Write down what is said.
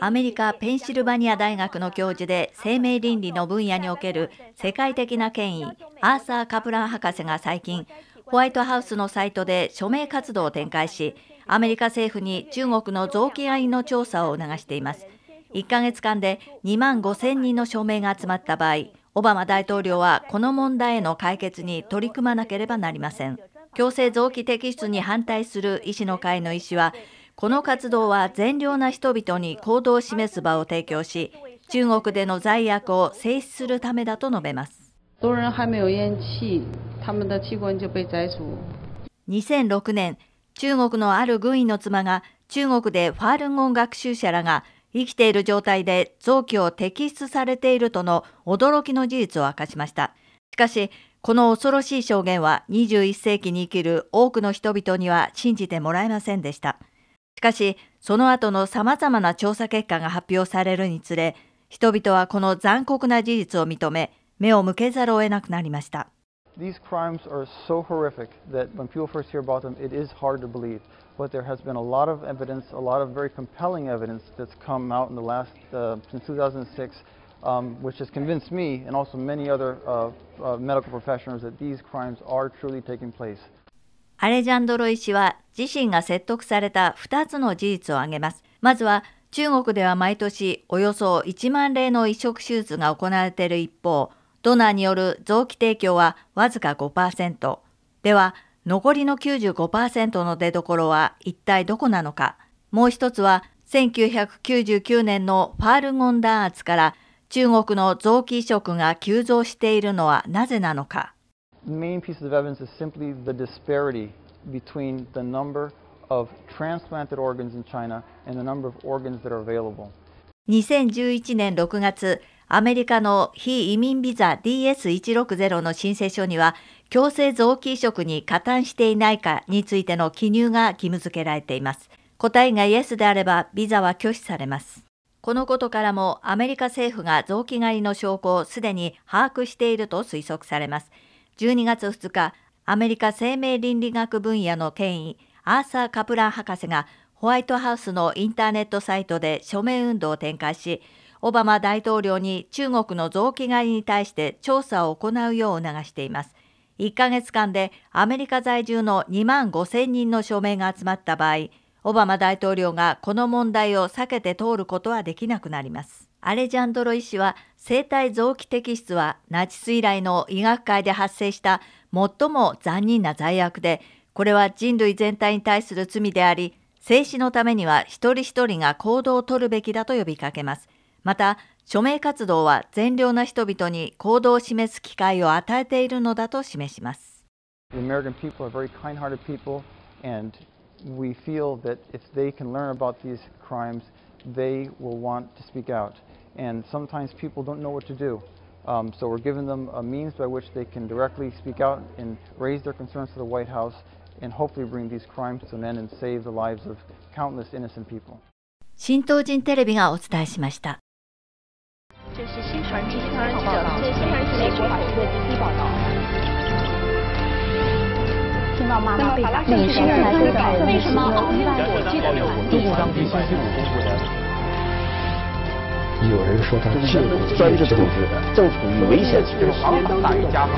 アメリカ・ペンシルバニア大学の教授で生命倫理の分野における世界的な権威、アーサー・カプラン博士が最近、ホワイトハウスのサイトで署名活動を展開し、アメリカ政府に中国の臓器愛の調査を促しています。1ヶ月間で2万5000人の署名が集まった場合、オバマ大統領はこの問題への解決に取り組まなければなりません。強制臓器摘出に反対する医師の会の医師は、この活動は善良な人々に行動を示す場を提供し、中国での罪悪を制止するためだと述べます。2006年、中国のある軍医の妻が中国でファールンゴン学習者らが生きている状態で臓器を摘出されているとの驚きの事実を明かしました。しかし、この恐ろしい証言は21世紀に生きる多くの人々には信じてもらえませんでした。かし、その後の様々な調査結果が発表されるにつれ、人々はこの残酷な事実を認め、目を向けざるを得なくなりました。These crimes are so horrific that when people first hear about them, it is hard to believe. But there has been a lot of evidence, a lot of very compelling evidence that's come out in the last, uh, since 2006, um, which has convinced me and also many other uh, uh, medical professionals that these crimes are truly taking place. アレジャンドロ医師は自身が説得された2つの事実を挙げます。まずは中国では毎年およそ1万例の移植手術が行われている一方、ドナーによる臓器提供はわずか5%。では、残りの95%の出所は一体どこなのか。もう一つは、1999年のファールゴン弾圧から中国の臓器移植が急増しているのはなぜなのか。main pieces of evidence is simply the disparity between the number of transplanted organs in China and the number of organs that are available. 2011年6月、アメリカの非移民ビザ DS160 の申請書には、強制臓器移植に加担していないかについての記入が義務付けられています。答えがイエスであれば、ビザは拒否されます。このことからも、アメリカ政府が臓器狩りの証拠をすでに把握していると推測されます。12月2日、アメリカ生命倫理学分野の権威、アーサー・カプラン博士がホワイトハウスのインターネットサイトで署名運動を展開し、オバマ大統領に中国の臓器狩りに対して調査を行うよう促しています。1ヶ月間でアメリカ在住の2万5000人の署名が集まった場合、オバマ大統領がこの問題を避けて通ることはできなくなります。アレジャンドロ医師は生体臓器摘出はナチス以来の医学界で発生した最も残忍な罪悪でこれは人類全体に対する罪であり静止のためには一人一人が行動を取るべきだと呼びかけますまた署名活動は善良な人々に行動を示す機会を与えているのだと示します The American people are very kind-hearted people and we feel that if they can learn about these crimes, they will want to speak out. And sometimes people don't know what to do. Um, so we're giving them a means by which they can directly speak out and raise their concerns to the White House and hopefully bring these crimes to an end and save the lives of countless innocent people. 新東人テレビがお伝えしました。这是新唐人集团记者最新唐人记者美国法律的第一报道。听到妈妈被……你深入了解为什么？亿万富翁的中国当局信息不公布，有人说他是专制政治，正处于危险就是严打大于家法。